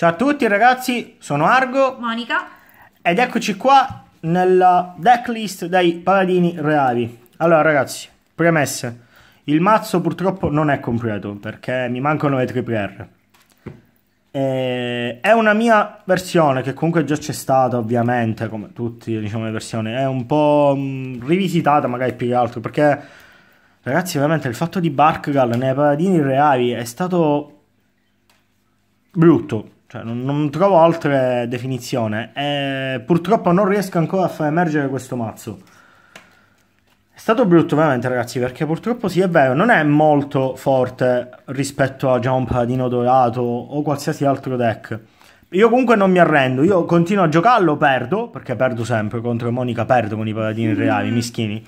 Ciao a tutti ragazzi, sono Argo. Monica. Ed eccoci qua nella decklist dei paladini reali. Allora ragazzi, premesse. Il mazzo purtroppo non è completo perché mi mancano le triple R. E... È una mia versione che comunque già c'è stata ovviamente, come tutte diciamo, le versioni. È un po' mm, rivisitata magari più che altro perché... Ragazzi, veramente il fatto di Barkgal nei paladini reali è stato brutto cioè, non, non, trovo altre definizioni. E purtroppo non riesco ancora a far emergere questo mazzo. È stato brutto veramente ragazzi perché purtroppo sì è vero, non è molto forte rispetto a già un paladino dorato o qualsiasi altro deck. Io comunque non mi arrendo, io continuo a giocarlo, perdo, perché perdo sempre, contro Monica perdo con i paladini reali, mischini.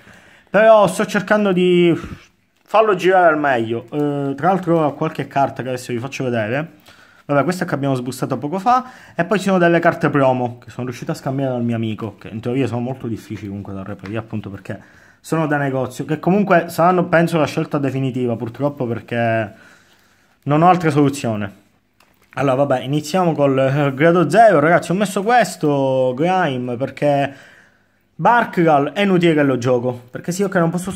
Però sto cercando di farlo girare al meglio. Eh, tra l'altro ho qualche carta che adesso vi faccio vedere Vabbè, questa che abbiamo sbustato poco fa. E poi ci sono delle carte promo che sono riuscito a scambiare dal mio amico, che in teoria sono molto difficili comunque da reperire, appunto perché sono da negozio, che comunque saranno, penso, la scelta definitiva, purtroppo, perché non ho altra soluzione. Allora, vabbè, iniziamo col eh, grado zero. ragazzi, ho messo questo, Grime, perché... Barkgal è inutile che lo gioco, perché sì, ok, non posso...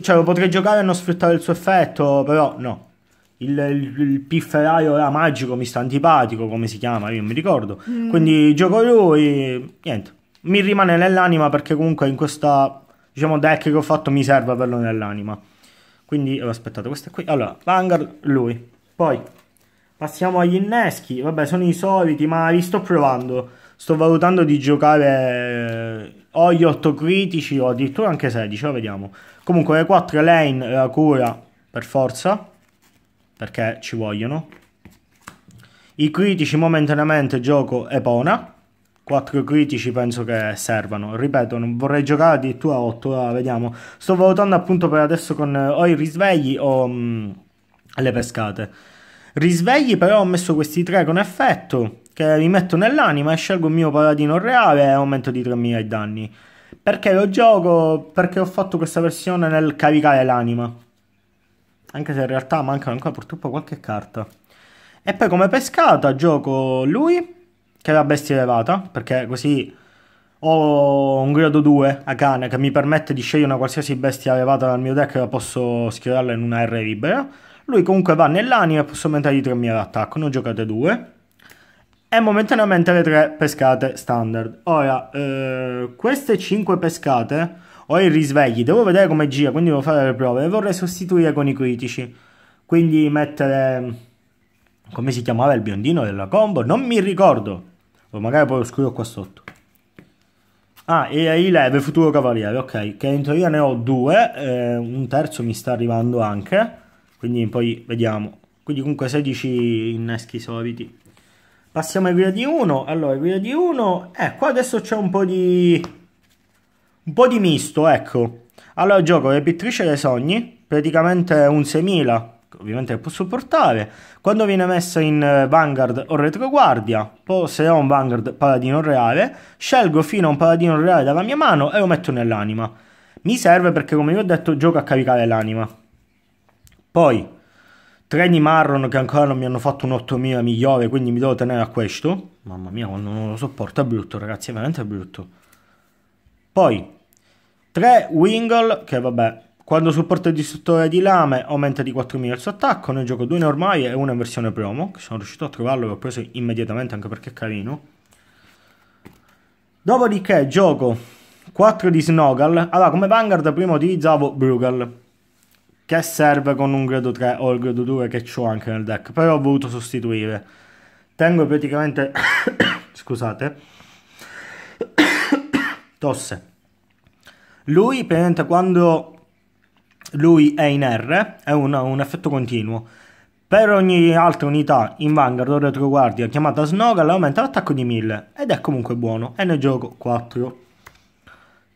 Cioè, lo potrei giocare e non sfruttare il suo effetto, però no, il, il, il pifferaio era magico, mi sta antipatico, come si chiama, io non mi ricordo. Mm. Quindi gioco lui, niente, mi rimane nell'anima perché comunque in questa, diciamo, deck che ho fatto mi serve averlo nell'anima. Quindi, oh, aspettate, questa qui, allora, Vanguard, lui. Poi, passiamo agli inneschi, vabbè, sono i soliti, ma li sto provando. Sto valutando di giocare eh, o gli 8 critici o addirittura anche 16, lo vediamo. Comunque le 4 lane, la eh, cura, per forza perché ci vogliono. I critici momentaneamente gioco Epona. 4 critici penso che servano. Ripeto, non vorrei giocare addirittura 8, ora vediamo. Sto valutando appunto per adesso con o i risvegli o mh, mm, le pescate. Risvegli però ho messo questi 3 con effetto che mi metto nell'anima e scelgo il mio paladino reale e aumento di 3000 i danni. Perché lo gioco? Perché ho fatto questa versione nel caricare l'anima. Anche se in realtà mancano ancora purtroppo qualche carta. E poi come pescata gioco lui, che è la bestia elevata, perché così ho un grado 2 a cane che mi permette di scegliere una qualsiasi bestia elevata dal mio deck e la posso schierarla in una R libera. Lui comunque va nell'anima e posso aumentare di 3.000 d'attacco, ne ho giocate 2. E momentaneamente le 3 pescate standard. Ora, eh, queste 5 pescate ho i risvegli, devo vedere come gira, quindi devo fare le prove. E vorrei sostituire con i critici. Quindi mettere... Come si chiamava il biondino della combo? Non mi ricordo. O magari poi lo scrivo qua sotto. Ah, e i leve futuro cavaliere, ok. Che in teoria ne ho due. Eh, un terzo mi sta arrivando anche. Quindi poi vediamo. Quindi comunque 16 inneschi soliti. Passiamo ai guida di 1. Allora, guida di 1. Eh, qua adesso c'è un po' di un po' di misto, ecco. Allora gioco Rebitrice dei Sogni, praticamente un 6000, ovviamente che posso portare. Quando viene messo in eh, Vanguard o Retroguardia, poi se ho un Vanguard Paladino Reale, scelgo fino a un Paladino Reale dalla mia mano e lo metto nell'anima. Mi serve perché, come vi ho detto, gioco a caricare l'anima. Poi, treni Marron che ancora non mi hanno fatto un 8000 migliore, quindi mi devo tenere a questo. Mamma mia, quando non lo sopporto è brutto, ragazzi, è veramente brutto. Poi, 3 Wingle, che vabbè, quando supporta il distruttore di lame aumenta di 4.000 il suo attacco, ne gioco due normali e una in versione promo, che sono riuscito a trovarlo e l'ho preso immediatamente anche perché è carino. Dopodiché gioco 4 di Snogal, allora come Vanguard prima utilizzavo Brugal, che serve con un grado 3 o il grado 2 che ho anche nel deck, però ho voluto sostituire. Tengo praticamente... scusate... tosse lui, praticamente, quando lui è in R, è un, un effetto continuo. Per ogni altra unità in vanguard o retroguardia chiamata Snogal aumenta l'attacco di 1000 ed è comunque buono e ne gioco 4.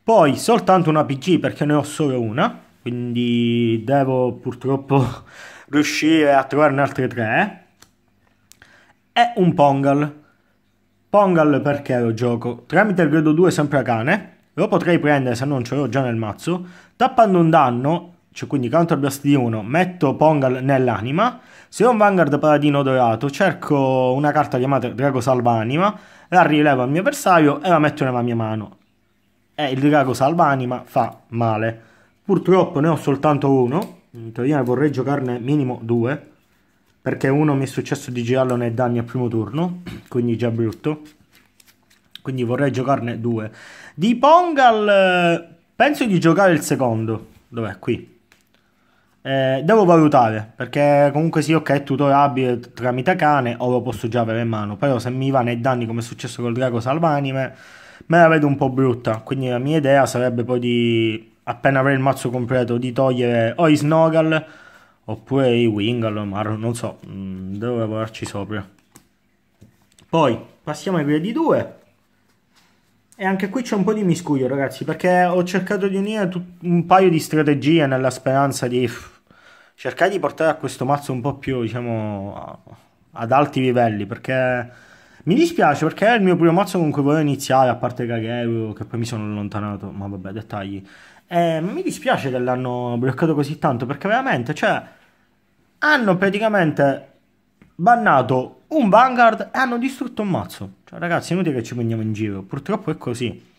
Poi soltanto una PG perché ne ho solo una, quindi devo purtroppo riuscire a trovarne altre 3. E eh. un Pongal. Pongal perché lo gioco? Tramite il grado 2 sempre a cane, lo potrei prendere se non ce l'ho già nel mazzo, tappando un danno, cioè quindi counterblast di 1, metto Pongal nell'anima, se ho un Vanguard Paladino Dorato cerco una carta chiamata Drago Salva Anima, la rilevo al mio avversario e la metto nella mia mano. E il Drago Salva Anima fa male. Purtroppo ne ho soltanto uno, in teoria vorrei giocarne minimo due, perché uno mi è successo di girarlo nei danni al primo turno, quindi già brutto quindi vorrei giocarne due. Di Pongal eh, penso di giocare il secondo, dov'è qui? Eh, devo valutare perché comunque sì, ok, è tutorabile tramite cane o lo posso già avere in mano, però se mi va nei danni come è successo col drago salvanime me la vedo un po' brutta, quindi la mia idea sarebbe poi di appena avrei il mazzo completo di togliere o i Snogal oppure i Wingal o Marron, non so, mm, devo lavorarci sopra. Poi passiamo ai gradi 2. E anche qui c'è un po' di miscuglio, ragazzi, perché ho cercato di unire un paio di strategie nella speranza di cercare di portare a questo mazzo un po' più, diciamo, ad alti livelli, perché mi dispiace perché è il mio primo mazzo con cui volevo iniziare, a parte Kageru, che poi mi sono allontanato, ma vabbè, dettagli. E mi dispiace che l'hanno bloccato così tanto, perché veramente, cioè, hanno praticamente bannato un Vanguard e eh, hanno distrutto un mazzo. Cioè, ragazzi, inutile che ci prendiamo in giro, purtroppo è così.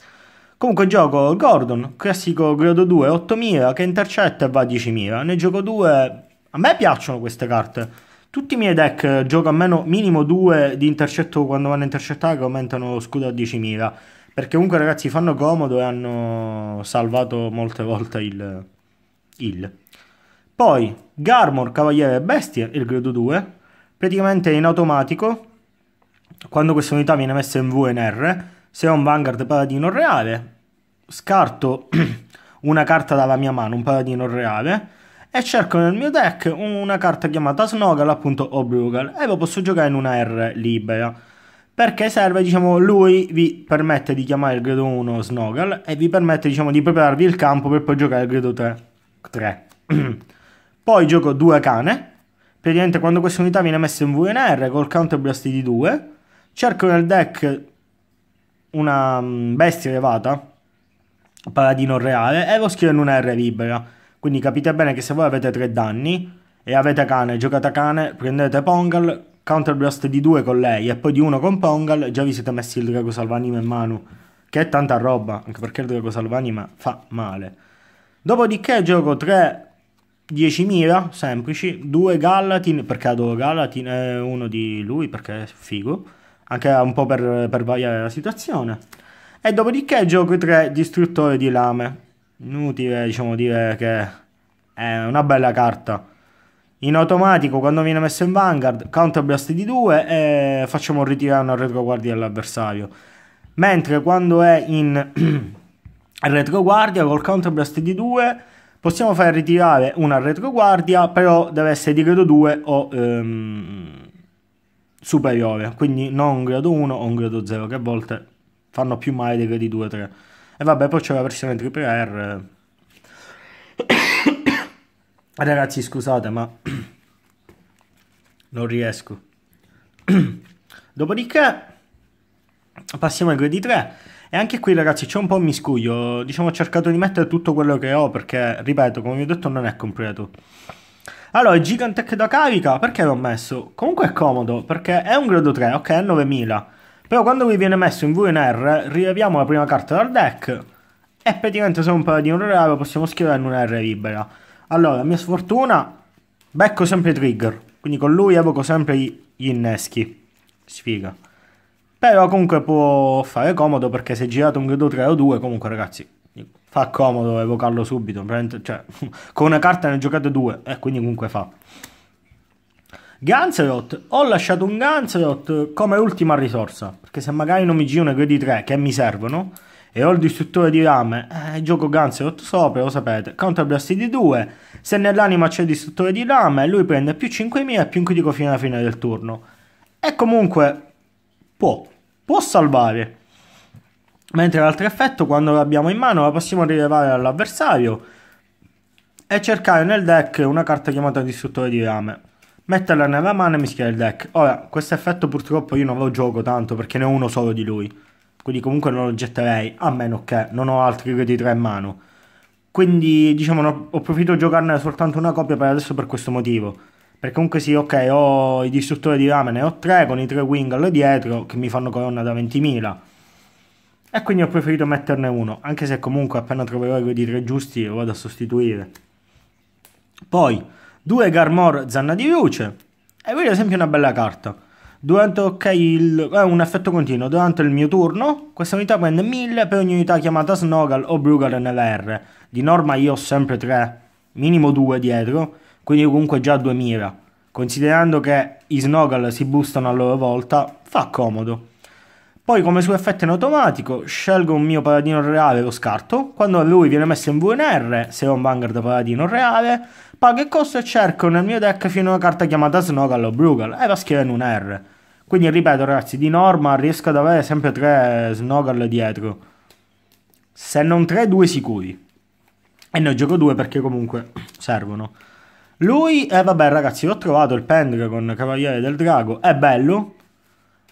Comunque gioco Gordon, classico grado 2, 8000, che intercetta e va a 10000. Ne gioco 2... A me piacciono queste carte. Tutti i miei deck eh, gioco almeno minimo 2 di intercetto quando vanno a intercettare che aumentano lo scudo a 10000. Perché comunque ragazzi fanno comodo e hanno salvato molte volte il... il. Poi Garmor, Cavaliere Bestia, il grado 2 praticamente in automatico quando questa unità viene messa in V e in R se ho un Vanguard paladino reale scarto una carta dalla mia mano, un paladino reale e cerco nel mio deck una carta chiamata Snoggle, appunto o Brugal e lo posso giocare in una R libera perché serve, diciamo, lui vi permette di chiamare il grado 1 Snoggle e vi permette, diciamo, di prepararvi il campo per poi giocare il grado 3. poi gioco due cane praticamente quando questa unità viene messa in VNR col counter blast di 2, cerco nel deck una mm, bestia elevata, paladino reale, e lo scrivo in una R libera. Quindi capite bene che se voi avete 3 danni e avete cane, giocate cane, prendete Pongal, counter blast di 2 con lei e poi di 1 con Pongal, già vi siete messi il Drago Salvanima in mano, che è tanta roba, anche perché il Drago Salvanima fa male. Dopodiché gioco 3 10.000 semplici, due Galatin, perché adoro Galatin, è uno di lui perché è figo, anche un po' per, per variare la situazione. E dopodiché gioco i 3 distruttore di lame. Inutile diciamo dire che è una bella carta. In automatico quando viene messo in Vanguard, counterblast di 2 e facciamo ritirare una retroguardia all'avversario. Mentre quando è in retroguardia col counterblast di 2 Possiamo far ritirare una retroguardia, però deve essere di grado 2 o ehm, superiore, quindi non un grado 1 o un grado 0, che a volte fanno più male dei gradi 2-3. o E vabbè, poi c'è la versione triple R. Ragazzi, scusate, ma non riesco. Dopodiché passiamo ai gradi 3 e anche qui, ragazzi, c'è un po' un miscuglio. Diciamo, ho cercato di mettere tutto quello che ho perché, ripeto, come vi ho detto, non è completo. Allora, Gigantech da carica, perché l'ho messo? Comunque è comodo, perché è un grado 3, ok, è 9000. Però quando vi viene messo in VNR, rileviamo la prima carta dal deck e praticamente se un di rare lo possiamo scrivere in una R libera. Allora, mia sfortuna, becco sempre i trigger, quindi con lui evoco sempre gli inneschi. Sfiga. Però comunque può fare comodo perché se girate un Gedo 3 o 2, comunque ragazzi, fa comodo evocarlo subito. Cioè, con una carta ne giocate due, e eh, quindi comunque fa. Ganzerot, ho lasciato un Ganzerot come ultima risorsa, perché se magari non mi giro una di 3 che mi servono e ho il distruttore di rame, eh, gioco Ganzerot sopra, lo sapete, Counterblast di 2, se nell'anima c'è il distruttore di rame, lui prende più 5.000 e più un critico fino alla fine del turno. E comunque può, può salvare. Mentre l'altro effetto, quando l'abbiamo in mano, la possiamo rilevare all'avversario e cercare nel deck una carta chiamata Distruttore di Rame. Metterla nella mano e mischiare il deck. Ora, questo effetto purtroppo io non lo gioco tanto perché ne ho uno solo di lui. Quindi comunque non lo getterei, a meno che non ho altri che di 3 in mano. Quindi, diciamo, ho preferito giocarne soltanto una copia per adesso per questo motivo. Perché comunque sì, ok, ho i distruttori di rame, ne ho tre con i tre wing alle dietro che mi fanno corona da 20.000. E quindi ho preferito metterne uno, anche se comunque appena troverò i tre giusti lo vado a sostituire. Poi, due Garmor Zanna di Luce. E qui ad esempio una bella carta. Durante, ok, il, eh, un effetto continuo. Durante il mio turno, questa unità prende 1000 per ogni unità chiamata Snogal o Brugal nella Di norma io ho sempre 3, minimo 2 dietro quindi comunque già 2000. Considerando che i snoggle si boostano a loro volta, fa comodo. Poi come suo effetto in automatico scelgo un mio paladino reale e lo scarto, quando lui viene messo in VNR, se ho un vanguard paladino reale, pago il costo e cerco nel mio deck fino a una carta chiamata Snoggle o Brugal e la schivo in un R. Quindi ripeto ragazzi, di norma riesco ad avere sempre 3 Snoggle dietro, se non 3, 2 sicuri. E ne gioco 2 perché comunque servono. Lui, e eh, vabbè ragazzi, l'ho trovato il Pendragon Cavaliere del Drago, è bello,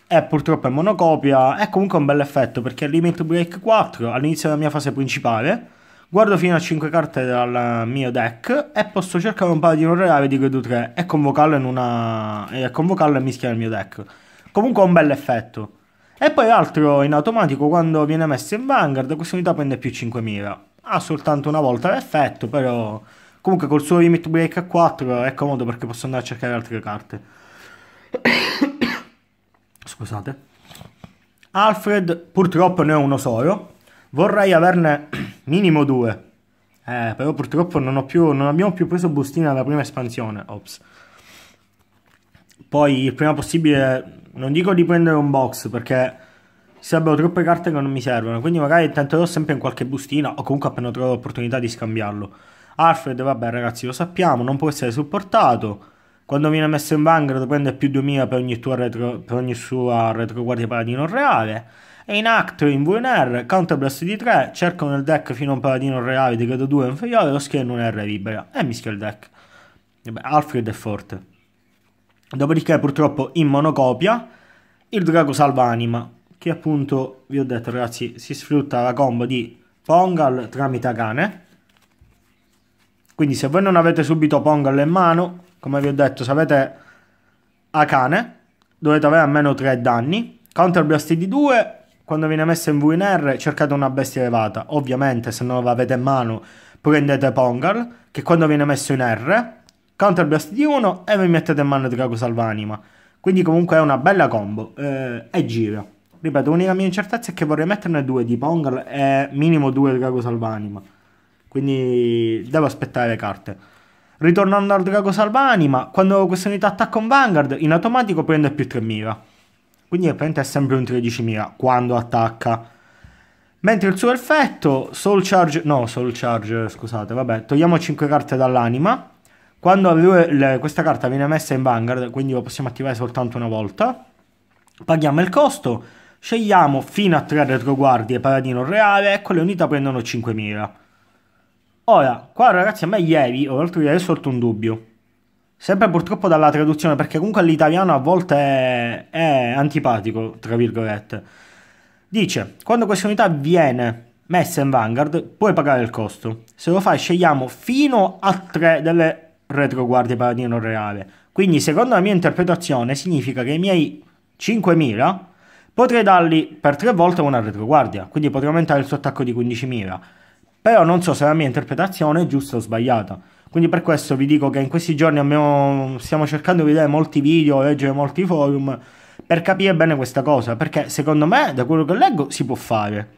è purtroppo è monocopia, è comunque un bel effetto perché Limit Break 4 all'inizio della mia fase principale, guardo fino a 5 carte dal mio deck e posso cercare un paladino reale di Grado 3 e convocarlo, in una... e convocarlo e mischiare il mio deck. Comunque ha un bel effetto. E poi l'altro in automatico quando viene messo in Vanguard questa unità prende più 5000. Ha soltanto una volta l'effetto però Comunque col suo limit break a 4 è comodo perché posso andare a cercare altre carte. Scusate. Alfred purtroppo ne ho uno solo. Vorrei averne minimo due. Eh, però purtroppo non, più, non abbiamo più preso bustina dalla prima espansione. Ops. Poi il prima possibile, non dico di prendere un box perché sarebbero troppe carte che non mi servono. Quindi magari tenterò sempre in qualche bustina o comunque appena trovo l'opportunità di scambiarlo. Alfred, vabbè ragazzi, lo sappiamo, non può essere supportato. Quando viene messo in vanguardia prende più 2000 per ogni, retro, per ogni sua retroguardia paladino reale. E in Act, in VNR, Counterblast di 3, cerco nel deck fino a un paladino reale di grado 2 inferiore, lo schiena in un R libera. E mischio il deck. Vabbè, Alfred è forte. Dopodiché purtroppo in monocopia il drago salva anima, che appunto vi ho detto ragazzi si sfrutta la combo di Pongal tramite Agane quindi se voi non avete subito Pongal in mano, come vi ho detto, se avete Akane, dovete avere almeno 3 danni. Counterblast di 2, quando viene messa in V in R, cercate una bestia elevata. Ovviamente se non l'avete in mano prendete Pongal, che quando viene messo in R, Counterblast di 1 e vi mettete in mano Drago Salvanima. Quindi comunque è una bella combo eh, e gira. Ripeto, l'unica mia incertezza è che vorrei metterne due di Pongal e minimo due Drago Salvanima. Quindi devo aspettare le carte. Ritorno a Nord Drago Salvani, ma quando questa unità attacca un Vanguard, in automatico prende più 3.000. Quindi praticamente è sempre un 13.000 quando attacca. Mentre il suo effetto, Soul Charge, no, Soul Charge, scusate, vabbè, togliamo 5 carte dall'anima. Quando lui, le, questa carta viene messa in Vanguard, quindi la possiamo attivare soltanto una volta, paghiamo il costo, scegliamo fino a 3 retroguardie Paladino Reale, e con le unità prendono 5.000. Ora, qua ragazzi a me ieri, o altro ieri, è sorto un dubbio. Sempre purtroppo dalla traduzione, perché comunque l'italiano a volte è, è antipatico, tra virgolette. Dice, quando questa unità viene messa in Vanguard, puoi pagare il costo. Se lo fai scegliamo fino a 3 delle retroguardie paladino reale. Quindi secondo la mia interpretazione significa che i miei 5000 potrei darli per 3 volte una retroguardia, quindi potrei aumentare il suo attacco di 15000 però non so se la mia interpretazione è giusta o sbagliata. Quindi per questo vi dico che in questi giorni abbiamo, stiamo cercando di vedere molti video, leggere molti forum per capire bene questa cosa, perché secondo me, da quello che leggo, si può fare.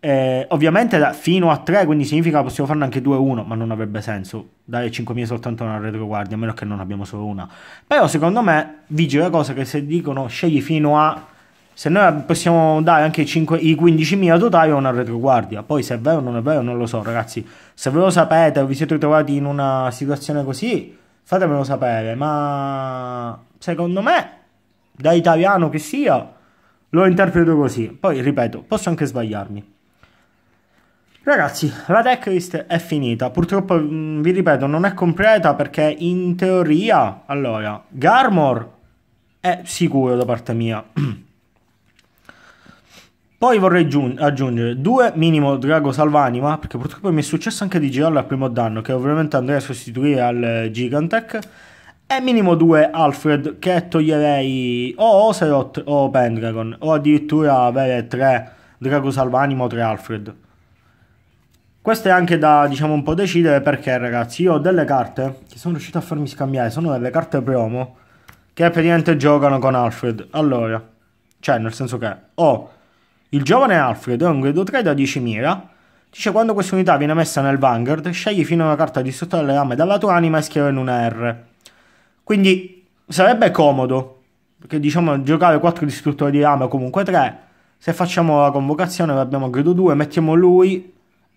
Eh, ovviamente da, fino a 3, quindi significa che possiamo farne anche 2-1, ma non avrebbe senso dare 5.000 soltanto a una retroguardia, a meno che non abbiamo solo una. Però secondo me vige la cosa che se dicono scegli fino a se noi possiamo dare anche i, 5, i 15.000 totali a una retroguardia, poi se è vero o non è vero non lo so ragazzi, se ve lo sapete o vi siete trovati in una situazione così fatemelo sapere, ma secondo me da italiano che sia lo interpreto così, poi ripeto posso anche sbagliarmi. Ragazzi, la checklist è finita. Purtroppo, mm, vi ripeto, non è completa perché in teoria, allora, Garmor è sicuro da parte mia. Poi vorrei giun- aggiungere due minimo Drago Salvanima, perché purtroppo mi è successo anche di girarlo al primo danno, che ovviamente andrei a sostituire al eh, Gigantech. E minimo due Alfred, che toglierei o Oseroth o Pendragon, o addirittura avere tre Drago Salvanima o tre Alfred. Questo è anche da diciamo un po' decidere perché ragazzi io ho delle carte che sono riuscito a farmi scambiare, sono delle carte promo che praticamente giocano con Alfred. Allora, cioè nel senso che ho il giovane Alfred è un grado 3 da 10.000. Dice quando questa unità viene messa nel Vanguard, scegli fino a una carta di sotto alle lame dalla tua anima e schiava in una R. Quindi sarebbe comodo, perché diciamo giocare 4 distruttori di lame o comunque 3. Se facciamo la convocazione l'abbiamo a grado 2, mettiamo lui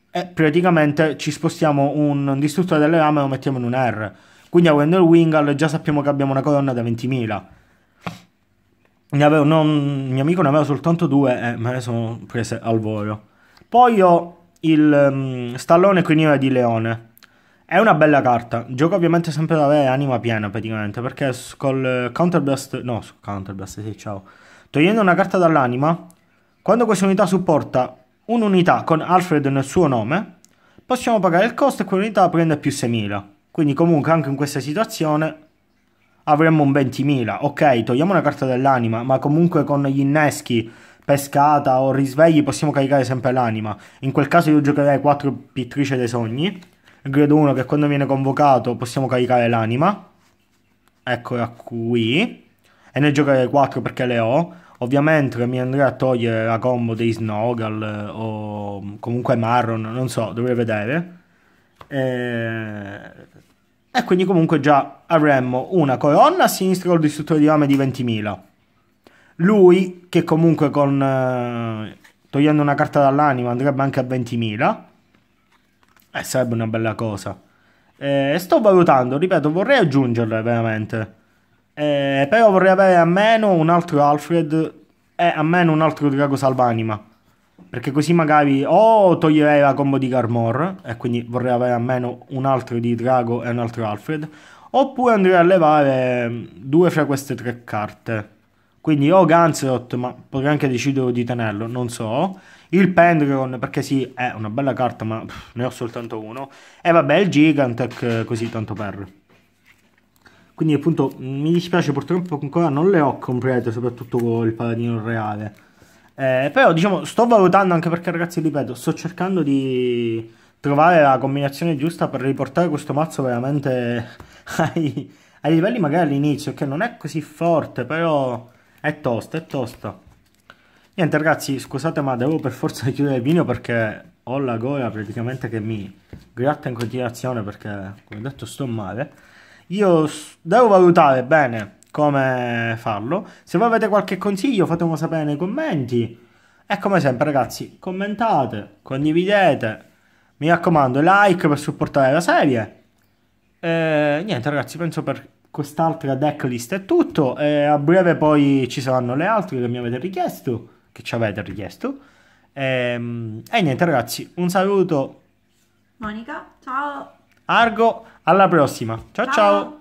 e praticamente ci spostiamo un distruttore delle lame e lo mettiamo in una R. Quindi avendo il Wingal già sappiamo che abbiamo una colonna da 20.000 avevo, non, mio amico ne aveva soltanto due e eh, me ne sono prese al volo. Poi ho il um, Stallone Criniera di Leone. È una bella carta. Gioco ovviamente sempre da avere anima piena praticamente. Perché col Counterblast. No, Counterblast, sì, ciao. Togliendo una carta dall'anima, quando questa unità supporta un'unità con Alfred nel suo nome, possiamo pagare il costo e quell'unità prende più 6000. Quindi comunque anche in questa situazione avremmo un 20.000. Ok, togliamo una carta dell'anima, ma comunque con gli inneschi, pescata o risvegli possiamo caricare sempre l'anima. In quel caso io giocherei 4 pittrice dei sogni. Grado 1 che quando viene convocato possiamo caricare l'anima. Eccola qui. E ne giocherei 4 perché le ho. Ovviamente mi andrei a togliere la combo dei Snoggle eh, o comunque Marron, non so, dovrei vedere. E eh, e quindi comunque già avremmo una colonna a sinistra col distruttore di lame di 20.000. Lui, che comunque con... Eh, togliendo una carta dall'anima andrebbe anche a 20.000. E eh, sarebbe una bella cosa. Eh, sto valutando, ripeto, vorrei aggiungerle veramente. Eh, però vorrei avere a meno un altro Alfred e a meno un altro Drago Salvanima. Perché così magari o oh, toglierei la combo di Garmor e quindi vorrei avere almeno un altro di Drago e un altro Alfred, oppure andrei a levare mm, due fra queste tre carte. Quindi o Ganserot, ma potrei anche decidere di tenerlo, non so. Il Pendragon, perché sì, è una bella carta, ma pff, ne ho soltanto uno. E vabbè, il Gigantec, eh, così tanto per. Quindi appunto mi dispiace purtroppo ancora non le ho complete, soprattutto con il Paladino Reale. Eh, però diciamo, sto valutando anche perché ragazzi, ripeto, sto cercando di trovare la combinazione giusta per riportare questo mazzo veramente ai, ai livelli magari all'inizio, che non è così forte, però è tosta, è tosta. Niente ragazzi, scusate ma devo per forza chiudere il video perché ho la gola praticamente che mi gratta in continuazione perché come detto sto male. Io devo valutare bene come farlo. Se voi avete qualche consiglio fatemelo sapere nei commenti. E come sempre ragazzi, commentate, condividete, mi raccomando, like per supportare la serie. E niente ragazzi, penso per quest'altra decklist è tutto. E a breve poi ci saranno le altre che mi avete richiesto, che ci avete richiesto. E, ehm, e niente ragazzi, un saluto. Monica, ciao. Argo, alla prossima. ciao. ciao. ciao.